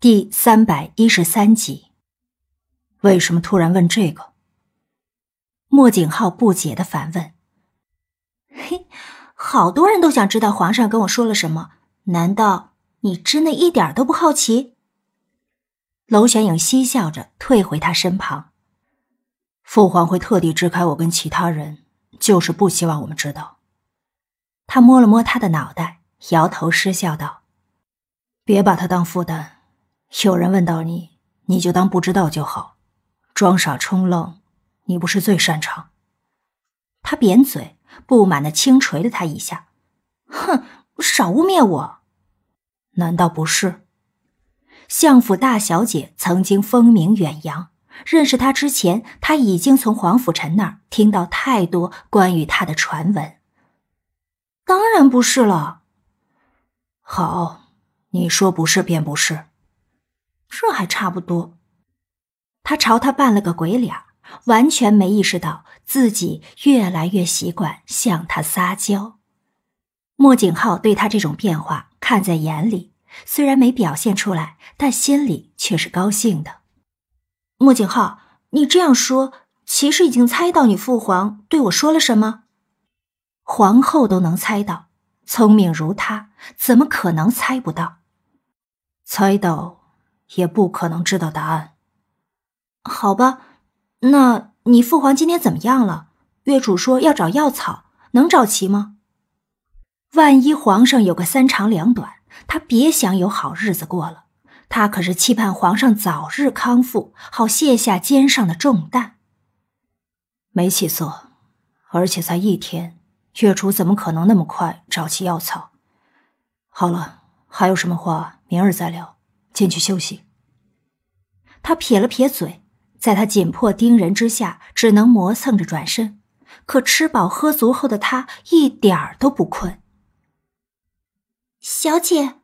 第三百一十三集，为什么突然问这个？莫景浩不解的反问。嘿，好多人都想知道皇上跟我说了什么，难道你真的一点都不好奇？娄玄影嬉笑着退回他身旁。父皇会特地支开我跟其他人，就是不希望我们知道。他摸了摸他的脑袋，摇头失笑道：“别把他当负担。”有人问到你，你就当不知道就好，装傻充愣，你不是最擅长？他扁嘴，不满地轻捶了他一下，哼，少污蔑我！难道不是？相府大小姐曾经风名远扬，认识他之前，他已经从黄甫臣那儿听到太多关于他的传闻。当然不是了。好，你说不是便不是。这还差不多。他朝他扮了个鬼脸，完全没意识到自己越来越习惯向他撒娇。莫景浩对他这种变化看在眼里，虽然没表现出来，但心里却是高兴的。莫景浩，你这样说，其实已经猜到你父皇对我说了什么。皇后都能猜到，聪明如她，怎么可能猜不到？猜到。也不可能知道答案，好吧？那你父皇今天怎么样了？月主说要找药草，能找齐吗？万一皇上有个三长两短，他别想有好日子过了。他可是期盼皇上早日康复，好卸下肩上的重担。没起色，而且才一天，月主怎么可能那么快找齐药草？好了，还有什么话，明日再聊。进去休息。他撇了撇嘴，在他紧迫盯人之下，只能磨蹭着转身。可吃饱喝足后的他一点儿都不困。小姐，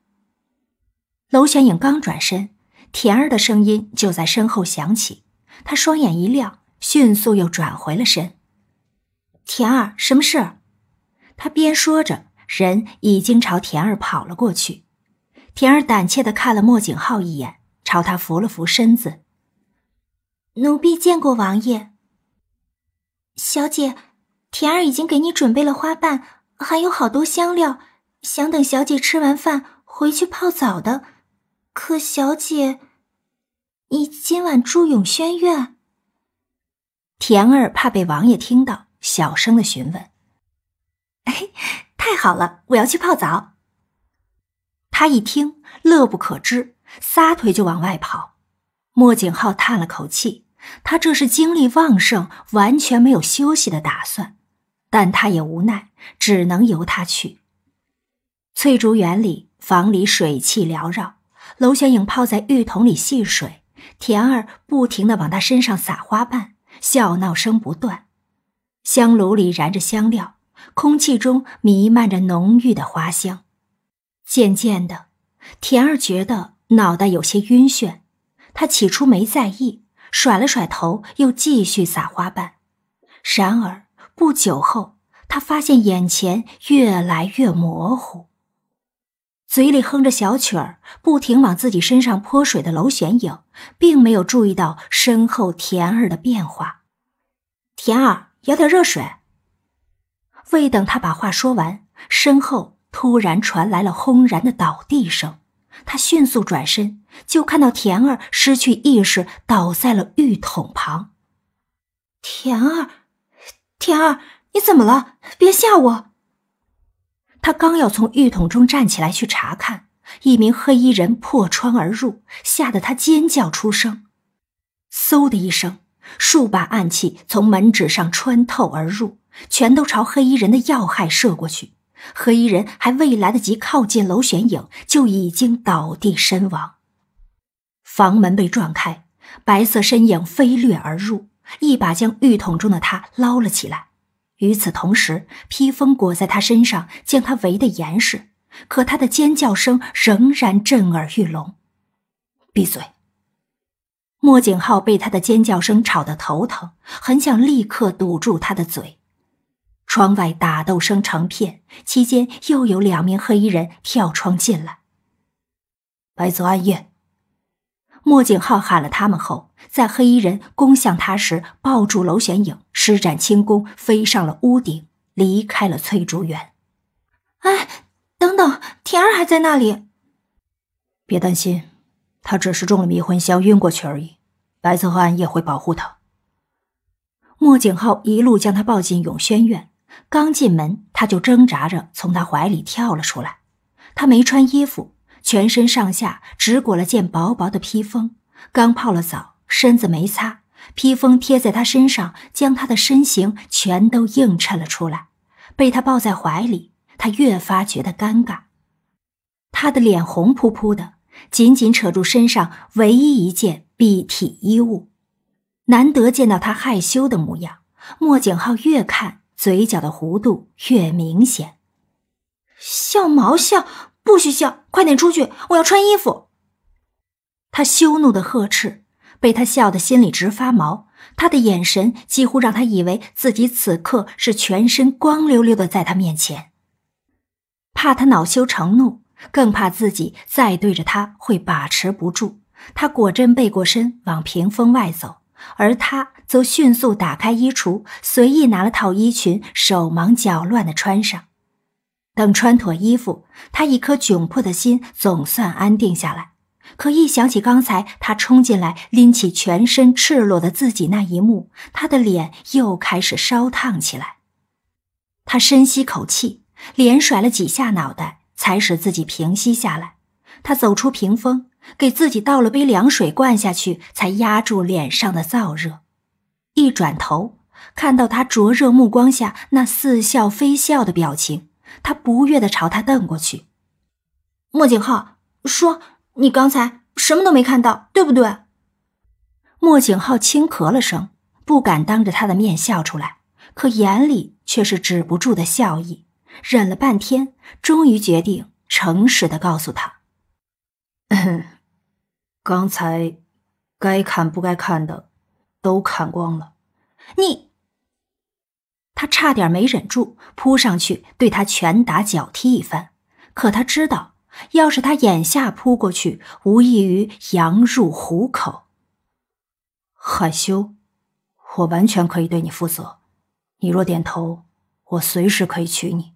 娄玄影刚转身，田儿的声音就在身后响起。他双眼一亮，迅速又转回了身。田儿，什么事？他边说着，人已经朝田儿跑了过去。田儿胆怯的看了莫景浩一眼，朝他扶了扶身子。奴婢见过王爷。小姐，田儿已经给你准备了花瓣，还有好多香料，想等小姐吃完饭回去泡澡的。可小姐，你今晚住永轩院？田儿怕被王爷听到，小声的询问。哎，太好了，我要去泡澡。他一听，乐不可支，撒腿就往外跑。莫景浩叹了口气，他这是精力旺盛，完全没有休息的打算，但他也无奈，只能由他去。翠竹园里，房里水汽缭绕，娄玄影泡在浴桶里戏水，田儿不停的往他身上撒花瓣，笑闹声不断。香炉里燃着香料，空气中弥漫着浓郁的花香。渐渐的，田儿觉得脑袋有些晕眩，他起初没在意，甩了甩头，又继续撒花瓣。然而不久后，他发现眼前越来越模糊。嘴里哼着小曲儿，不停往自己身上泼水的楼玄影，并没有注意到身后田儿的变化。田儿，舀点热水。未等他把话说完，身后。突然传来了轰然的倒地声，他迅速转身，就看到田儿失去意识倒在了浴桶旁。田儿，田儿，你怎么了？别吓我！他刚要从浴桶中站起来去查看，一名黑衣人破窗而入，吓得他尖叫出声。嗖的一声，数把暗器从门纸上穿透而入，全都朝黑衣人的要害射过去。黑衣人还未来得及靠近楼玄影，就已经倒地身亡。房门被撞开，白色身影飞掠而入，一把将浴桶中的他捞了起来。与此同时，披风裹在他身上，将他围得严实。可他的尖叫声仍然震耳欲聋。闭嘴！莫景浩被他的尖叫声吵得头疼，很想立刻堵住他的嘴。窗外打斗声成片，期间又有两名黑衣人跳窗进来。白泽暗夜，莫景浩喊了他们后，在黑衣人攻向他时，抱住楼玄影，施展轻功飞上了屋顶，离开了翠竹院。哎，等等，田儿还在那里。别担心，他只是中了迷魂香，晕过去而已。白泽和暗夜会保护他。莫景浩一路将他抱进永轩院。刚进门，他就挣扎着从他怀里跳了出来。他没穿衣服，全身上下只裹了件薄薄的披风。刚泡了澡，身子没擦，披风贴在他身上，将他的身形全都映衬了出来。被他抱在怀里，他越发觉得尴尬。他的脸红扑扑的，紧紧扯住身上唯一一件蔽体衣物。难得见到他害羞的模样，莫景浩越看。嘴角的弧度越明显，笑毛笑，不许笑！快点出去，我要穿衣服。他羞怒的呵斥，被他笑得心里直发毛。他的眼神几乎让他以为自己此刻是全身光溜溜的在他面前。怕他恼羞成怒，更怕自己再对着他会把持不住。他果真背过身往屏风外走。而他则迅速打开衣橱，随意拿了套衣裙，手忙脚乱的穿上。等穿妥衣服，他一颗窘迫的心总算安定下来。可一想起刚才他冲进来，拎起全身赤裸的自己那一幕，他的脸又开始烧烫起来。他深吸口气，连甩了几下脑袋，才使自己平息下来。他走出屏风。给自己倒了杯凉水，灌下去才压住脸上的燥热。一转头，看到他灼热目光下那似笑非笑的表情，他不悦地朝他瞪过去。莫景浩，说你刚才什么都没看到，对不对？莫景浩轻咳了声，不敢当着他的面笑出来，可眼里却是止不住的笑意。忍了半天，终于决定诚实的告诉他。刚才，该看不该看的，都看光了。你，他差点没忍住，扑上去对他拳打脚踢一番。可他知道，要是他眼下扑过去，无异于羊入虎口。害羞，我完全可以对你负责。你若点头，我随时可以娶你。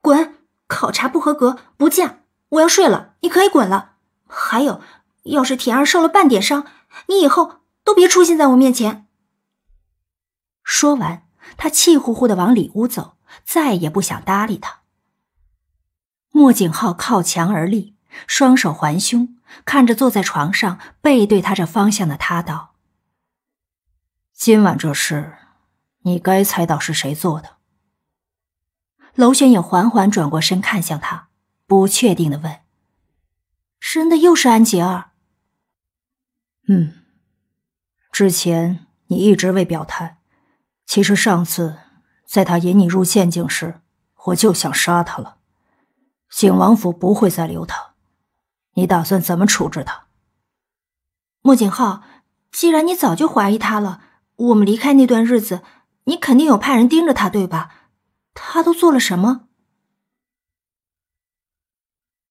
滚，考察不合格，不嫁。我要睡了，你可以滚了。还有，要是田二受了半点伤，你以后都别出现在我面前。说完，他气呼呼的往里屋走，再也不想搭理他。莫景浩靠墙而立，双手环胸，看着坐在床上背对他这方向的他道：“今晚这事，你该猜到是谁做的。”娄玄影缓缓转过身，看向他，不确定的问。真的又是安吉尔？嗯，之前你一直未表态。其实上次在他引你入陷阱时，我就想杀他了。景王府不会再留他，你打算怎么处置他？莫景浩，既然你早就怀疑他了，我们离开那段日子，你肯定有派人盯着他，对吧？他都做了什么？